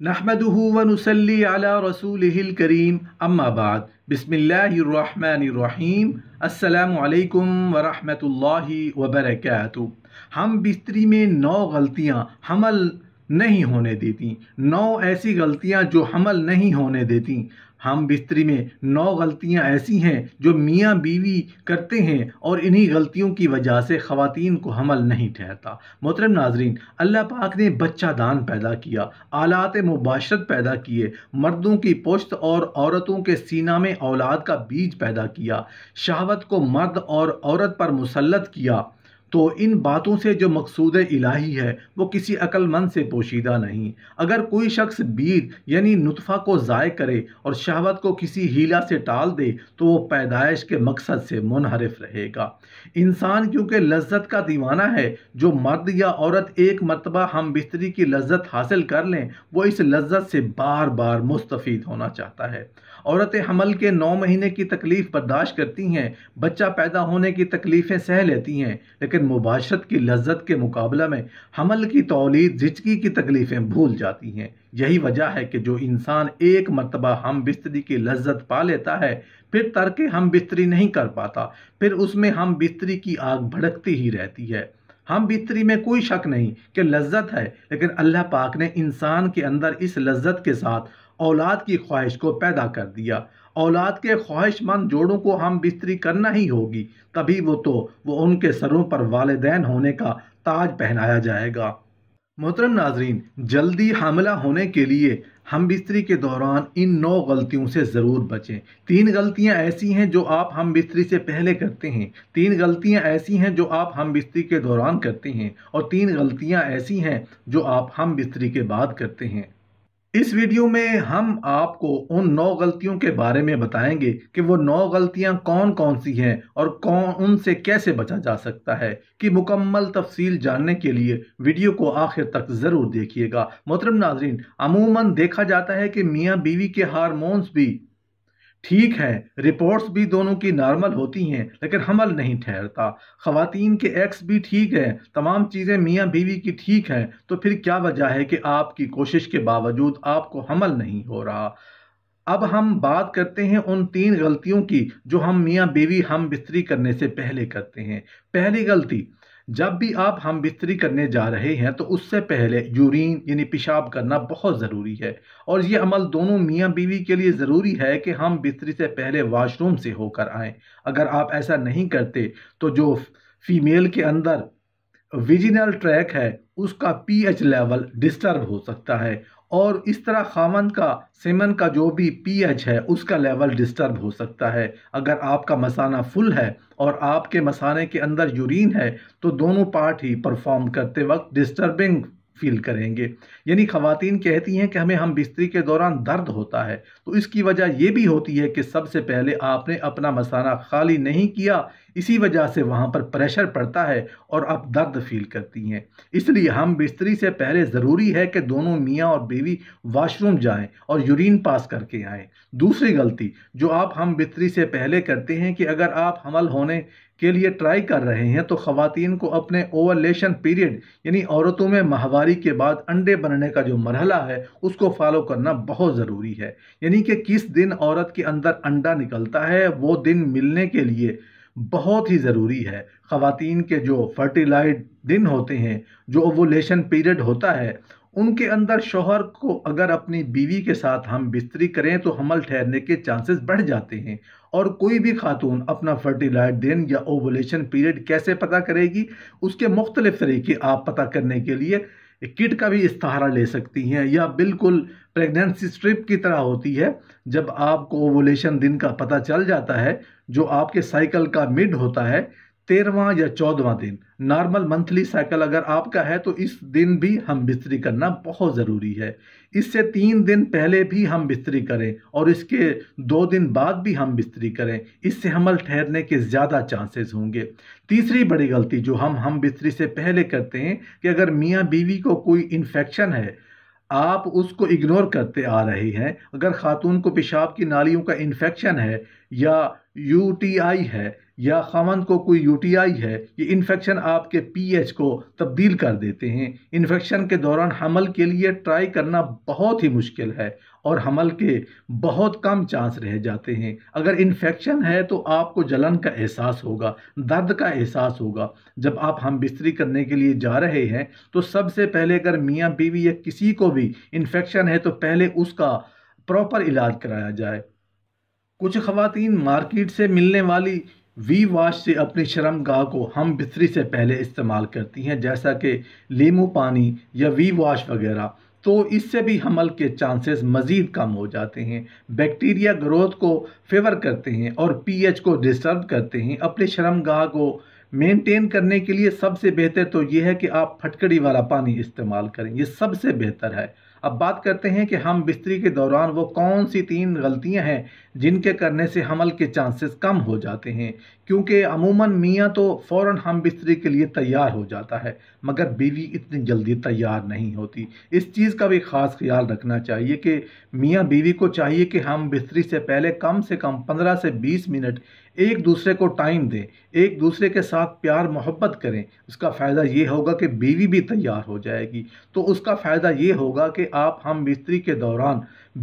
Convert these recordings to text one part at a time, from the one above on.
بسم الله रसूल करीम السلام عليكم ورحمه الله وبركاته हम बिस्तरी में नौ गलतियाँ हमल नहीं होने देती नौ ऐसी गलतियां जो हमल नहीं होने देती हम बिस्तरी में नौ गलतियां ऐसी हैं जो मियाँ बीवी करते हैं और इन्हीं गलतियों की वजह से ख़वान को हमल नहीं ठहरता मोहतरम नाजरीन अल्लाह पाक ने बच्चा दान पैदा किया आलात मुबाशरत पैदा किए मर्दों की पुश्त और औरतों के सीना में औलाद का बीज पैदा किया शहावत को मर्द और औरत पर मुसलत किया तो इन बातों से जो मकसूद इलाही है वो किसी अक्लमंद से पोशीदा नहीं अगर कोई शख्स बीज यानी नुतफ़ा को ज़ाय करे और शहवत को किसी हीला से टाल दे तो वो पैदाइश के मकसद से मुनहरफ रहेगा इंसान क्योंकि लज्जत का दीवाना है जो मर्द या औरत एक मरतबा हम बिस्तरी की लज्जत हासिल कर लें वो इस लज्जत से बार बार मुस्तफ़ होना चाहता है औरत हमल के नौ महीने की तकलीफ़ बर्दाश्त करती हैं बच्चा पैदा होने की तकलीफ़ें सह लेती हैं लेकिन लेकिन मुबाशत की लज्जत के मुकाबला में हमल की तोलीद जिचकी की तकलीफ़ें भूल जाती हैं यही वजह है कि जो इंसान एक मरतबा हम बिस्तरी की लज्जत पा लेता है फिर तर्क हम बिस्तरी नहीं कर पाता फिर उसमें हम बिस्तरी की आग भड़कती ही रहती है हम बिस्तरी में कोई शक नहीं कि लज्जत है लेकिन अल्लाह पाक ने इंसान के अंदर इस लज्जत के साथ औलाद की ख्वाहिश को पैदा कर दिया औलाद के ख्वाहिशमंद जोड़ों को हम बिस्तरी करना ही होगी तभी वो तो वो उनके सरों पर वालदेन होने का ताज पहनाया जाएगा मोहतरम नाजरीन जल्दी हमला होने के लिए हम बिस्तरी के दौरान इन नौ गलतियों से ज़रूर बचें तीन गलतियां ऐसी हैं जो आप हम बिस्तरी से पहले करते हैं तीन गलतियां ऐसी हैं जो आप हम बिस्तरी के दौरान करते हैं और तीन गलतियां ऐसी हैं जो आप हम बिस्तरी के बाद करते हैं इस वीडियो में हम आपको उन नौ गलतियों के बारे में बताएंगे कि वो नौ गलतियां कौन कौन सी हैं और कौन उनसे कैसे बचा जा सकता है कि मुकम्मल तफसील जानने के लिए वीडियो को आखिर तक ज़रूर देखिएगा मोहतरम नाजरीन अमूमन देखा जाता है कि मियाँ बीवी के हारमोन्स भी ठीक है रिपोर्ट्स भी दोनों की नॉर्मल होती हैं लेकिन हमल नहीं ठहरता ख़वातीन के एक्स भी ठीक है तमाम चीज़ें मियाँ बीवी की ठीक है तो फिर क्या वजह है कि आपकी कोशिश के बावजूद आपको हमल नहीं हो रहा अब हम बात करते हैं उन तीन गलतियों की जो हम मियाँ बीवी हम बिस्तरी करने से पहले करते हैं पहली गलती जब भी आप हम बिस्तरी करने जा रहे हैं तो उससे पहले यूरिन यानी पेशाब करना बहुत ज़रूरी है और ये अमल दोनों मियाँ बीवी के लिए ज़रूरी है कि हम बिस्तरी से पहले वाशरूम से होकर आएँ अगर आप ऐसा नहीं करते तो जो फीमेल के अंदर विजिनल ट्रैक है उसका पीएच लेवल डिस्टर्ब हो सकता है और इस तरह खामन का सेमन का जो भी पीएच है उसका लेवल डिस्टर्ब हो सकता है अगर आपका मसाना फुल है और आपके मसाने के अंदर यूरिन है तो दोनों पार्ट ही परफॉर्म करते वक्त डिस्टर्बिंग फील करेंगे यानी खातन कहती हैं कि हमें हम बिस्तरी के दौरान दर्द होता है तो इसकी वजह यह भी होती है कि सबसे पहले आपने अपना मसाना खाली नहीं किया इसी वजह से वहाँ पर प्रेशर पड़ता है और आप दर्द फील करती हैं इसलिए हम बिस्तरी से पहले ज़रूरी है कि दोनों मियाँ और बीवी वाशरूम जाएं और यूरिन पास करके आएं दूसरी गलती जो आप हम बिस्तरी से पहले करते हैं कि अगर आप हमल होने के लिए ट्राई कर रहे हैं तो खातन को अपने ओवरलेशन पीरियड यानी औरतों में माहवारी के बाद अंडे बनने का जो मरहला है उसको फॉलो करना बहुत ज़रूरी है यानी कि किस दिन औरत के अंदर अंडा निकलता है वो दिन मिलने के लिए बहुत ही ज़रूरी है खातन के जो फर्टिलाइड दिन होते हैं जो ओवोलेशन पीरियड होता है उनके अंदर शोहर को अगर अपनी बीवी के साथ हम बिस्तरी करें तो हमल ठहरने के चांसेस बढ़ जाते हैं और कोई भी खातून अपना फर्टिलाइज दिन या ओवोलेशन पीरियड कैसे पता करेगी उसके मुख्तलिफ तरीके आप पता करने के लिए किट का भी इस्तारा ले सकती हैं या बिल्कुल प्रेगनेंसी स्ट्रिप की तरह होती है जब आपको ओवलेशन दिन का पता चल जाता है जो आपके साइकिल का मिड होता है तेरहवा या चौदवा दिन नॉर्मल मंथली साइकिल अगर आपका है तो इस दिन भी हम बिस्तरी करना बहुत ज़रूरी है इससे तीन दिन पहले भी हम बिस्तरी करें और इसके दो दिन बाद भी हम बिस्तरी करें इससे हमल ठहरने के ज़्यादा चांसेस होंगे तीसरी बड़ी गलती जो हम हम बिस्तरी से पहले करते हैं कि अगर मियाँ बीवी को कोई इन्फेक्शन है आप उसको इग्नोर करते आ रहे हैं अगर खातून को पेशाब की नालियों का इन्फेक्शन है या यूटीआई है या खामन को कोई यूटीआई है ये इन्फेक्शन आपके पीएच को तब्दील कर देते हैं इन्फेक्शन के दौरान हमल के लिए ट्राई करना बहुत ही मुश्किल है और हमल के बहुत कम चांस रह जाते हैं अगर इन्फेक्शन है तो आपको जलन का एहसास होगा दर्द का एहसास होगा जब आप हम बिस्तरी करने के लिए जा रहे हैं तो सबसे पहले अगर मियाँ बीवी या किसी को भी इन्फेक्शन है तो पहले उसका प्रॉपर इलाज कराया जाए कुछ खातन मार्केट से मिलने वाली वी वाश से अपनी शर्मगाह को हम बिस्तरी से पहले इस्तेमाल करती हैं जैसा कि लीमू पानी या वी वाश वगैरह तो इससे भी हमल के चांसेस मज़ीद कम हो जाते हैं बैक्टीरिया ग्रोथ को फेवर करते हैं और पीएच को डिस्टर्ब करते हैं अपने शर्मगाह को मेंटेन करने के लिए सबसे बेहतर तो यह है कि आप फटकड़ी वाला पानी इस्तेमाल करें ये सबसे बेहतर है अब बात करते हैं कि हम बिस्तरी के दौरान वो कौन सी तीन गलतियां हैं जिनके करने से हमल के चांसेस कम हो जाते हैं क्योंकि अमूमन मियाँ तो फ़ौर हम बिस्तरी के लिए तैयार हो जाता है मगर बीवी इतनी जल्दी तैयार नहीं होती इस चीज़ का भी ख़ास ख्याल रखना चाहिए कि मियाँ बीवी को चाहिए कि हम बिस्तरी से पहले कम से कम पंद्रह से बीस मिनट एक दूसरे को टाइम दें एक दूसरे के साथ प्यार मोहब्बत करें उसका फ़ायदा ये होगा कि बीवी भी तैयार हो जाएगी तो उसका फ़ायदा ये होगा कि आप हम बिस्तरी के दौरान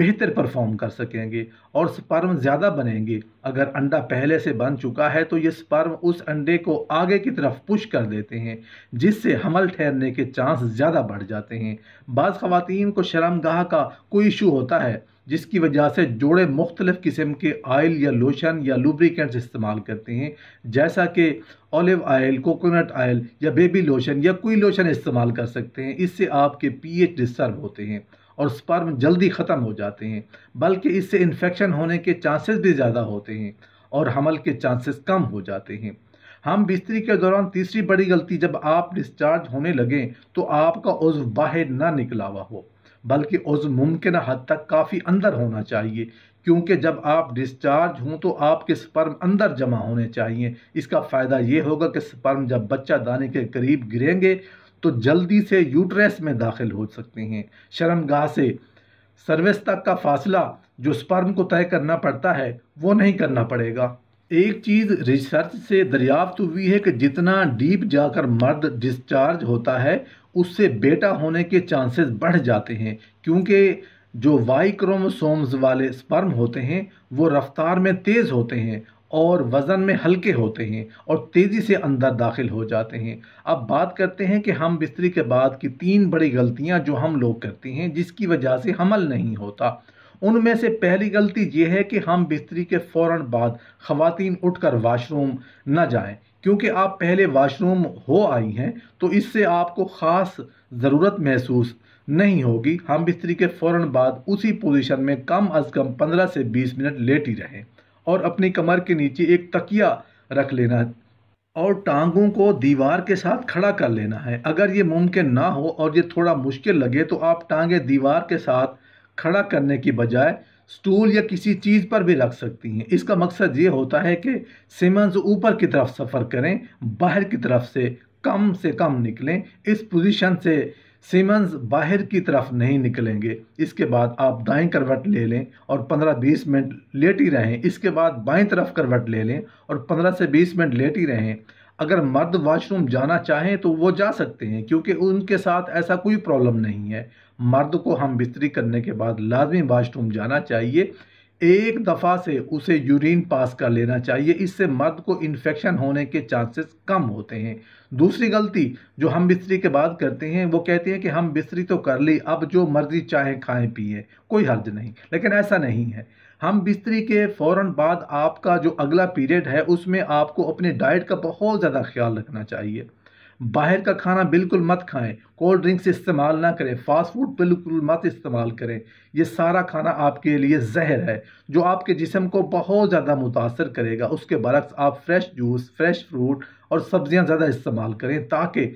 बेहतर परफॉर्म कर सकेंगे और स्पर्म ज़्यादा बनेंगे अगर अंडा पहले से बन चुका है तो ये स्पर्म उस अंडे को आगे की तरफ पुश कर देते हैं जिससे हमल ठहरने के चांस ज़्यादा बढ़ जाते हैं बाज़ ख़वान को शर्मगाह का कोई इशू होता है जिसकी वजह से जोड़े मुख्तलिफ़ किस्म के आयल या लोशन या लुब्रिकेंट्स इस्तेमाल करते हैं जैसा कि ऑलिव आयल कोकोनट आयल या बेबी लोशन या कोई लोशन इस्तेमाल कर सकते हैं इससे आपके पी एच डिस्टर्ब होते हैं और स्पर्म जल्दी ख़त्म हो जाते हैं बल्कि इससे इन्फेक्शन होने के चांसेस भी ज़्यादा होते हैं और हमल के चांसेस कम हो जाते हैं हम बिस्तरी के दौरान तीसरी बड़ी गलती जब आप डिस्चार्ज होने लगें तो आपका उज्व बाहर ना निकला हुआ हो बल्कि उस मुमकिन हद तक काफ़ी अंदर होना चाहिए क्योंकि जब आप डिस्चार्ज हों तो आपके स्पर्म अंदर जमा होने चाहिए इसका फ़ायदा ये होगा कि स्पर्म जब बच्चा दाने के करीब गिरेंगे तो जल्दी से यूट्रेस में दाखिल हो सकते हैं शर्मगाह से सर्विस तक का फासला जो स्पर्म को तय करना पड़ता है वो नहीं करना पड़ेगा एक चीज़ रिसर्च से दरियाफ्त हुई है कि जितना डीप जाकर मर्द डिस्चार्ज होता है उससे बेटा होने के चांसेस बढ़ जाते हैं क्योंकि जो वाई क्रोमोसोम्स वाले स्पर्म होते हैं वो रफ्तार में तेज़ होते हैं और वज़न में हल्के होते हैं और तेज़ी से अंदर दाखिल हो जाते हैं अब बात करते हैं कि हम बिस्तरी के बाद की तीन बड़ी गलतियां जो हम लोग करते हैं जिसकी वजह से हमल नहीं होता उनमें से पहली गलती ये है कि हम बिस्तरी के फ़ौर बाद उठ उठकर वाशरूम न जाएं क्योंकि आप पहले वॉशरूम हो आई हैं तो इससे आपको ख़ास ज़रूरत महसूस नहीं होगी हम बिस्तरी के फ़ौर बाद उसी पोजीशन में कम अज़ कम 15 से 20 मिनट लेटी रहें और अपनी कमर के नीचे एक तकिया रख लेना और टांगों को दीवार के साथ खड़ा कर लेना है अगर ये मुमकिन ना हो और ये थोड़ा मुश्किल लगे तो आप टांगे दीवार के साथ खड़ा करने की बजाय स्टूल या किसी चीज़ पर भी लग सकती हैं इसका मकसद ये होता है कि सिमंस ऊपर की तरफ सफ़र करें बाहर की तरफ से कम से कम निकलें इस पोजीशन से सिमंस बाहर की तरफ नहीं निकलेंगे इसके बाद आप दाएं करवट ले लें और 15-20 मिनट लेट ही रहें इसके बाद बाएं तरफ करवट ले लें और 15 से 20 मिनट लेट ही रहें अगर मर्द वाशरूम जाना चाहें तो वो जा सकते हैं क्योंकि उनके साथ ऐसा कोई प्रॉब्लम नहीं है मर्द को हम बिस्तरी करने के बाद लाजमी वाशरूम जाना चाहिए एक दफ़ा से उसे यूरिन पास कर लेना चाहिए इससे मर्द को इन्फेक्शन होने के चांसेस कम होते हैं दूसरी गलती जो हम बिस्तरी के बाद करते हैं वो कहते हैं कि हम बिस्तरी तो कर ली अब जो मर्जी चाहे खाएं पिए कोई हर्ज नहीं लेकिन ऐसा नहीं है हम बिस्तरी के फ़ौर बाद आपका जो अगला पीरियड है उसमें आपको अपने डाइट का बहुत ज़्यादा ख्याल रखना चाहिए बाहर का खाना बिल्कुल मत खाएं कोल्ड ड्रिंक्स इस्तेमाल ना करें फास्ट फूड बिल्कुल मत इस्तेमाल करें ये सारा खाना आपके लिए जहर है जो आपके जिसम को बहुत ज़्यादा मुतासर करेगा उसके बरक्स आप फ्रेश जूस फ्रेश फ्रूट और सब्ज़ियाँ ज़्यादा इस्तेमाल करें ताकि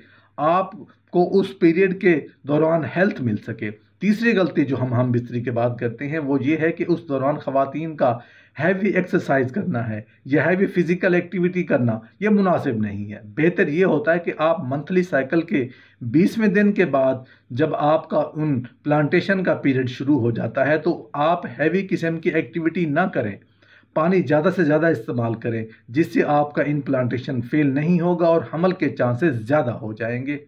आपको उस पीरियड के दौरान हेल्थ मिल सके तीसरी गलती जो हम हम बिस्तरी के बात करते हैं वो ये है कि उस दौरान ख़वान का हैवी एक्सरसाइज करना है या हैवी फिज़िकल एक्टिविटी करना ये मुनासिब नहीं है बेहतर ये होता है कि आप मंथली साइकिल के बीसवें दिन के बाद जब आपका उन प्लांटेशन का पीरियड शुरू हो जाता है तो आप हैवी किस्म की एक्टिविटी ना करें पानी ज़्यादा से ज़्यादा इस्तेमाल करें जिससे आपका इन प्लांटेशन फेल नहीं होगा और हमल के चांसेस ज़्यादा हो जाएंगे